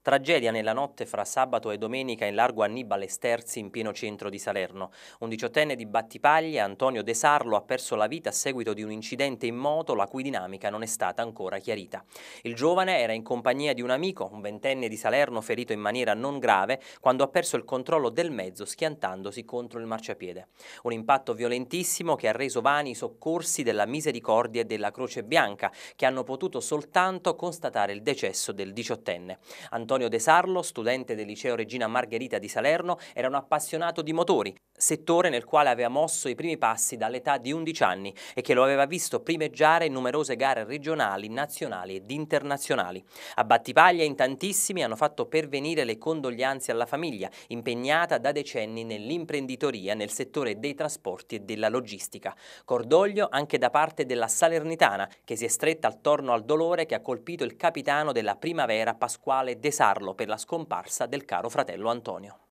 Tragedia nella notte fra sabato e domenica in largo Annibale Sterzi in pieno centro di Salerno. Un diciottenne di Battipaglia, Antonio De Sarlo, ha perso la vita a seguito di un incidente in moto la cui dinamica non è stata ancora chiarita. Il giovane era in compagnia di un amico, un ventenne di Salerno ferito in maniera non grave, quando ha perso il controllo del mezzo schiantandosi contro il marciapiede. Un impatto violentissimo che ha reso vani i soccorsi della Misericordia e della Croce Bianca, che hanno potuto soltanto constatare il decesso del diciottenne. Antonio Antonio De Sarlo, studente del liceo Regina Margherita di Salerno, era un appassionato di motori, settore nel quale aveva mosso i primi passi dall'età di 11 anni e che lo aveva visto primeggiare in numerose gare regionali, nazionali ed internazionali. A Battipaglia in tantissimi hanno fatto pervenire le condoglianze alla famiglia, impegnata da decenni nell'imprenditoria nel settore dei trasporti e della logistica. Cordoglio anche da parte della Salernitana, che si è stretta attorno al dolore che ha colpito il capitano della primavera Pasquale De pesarlo per la scomparsa del caro fratello Antonio.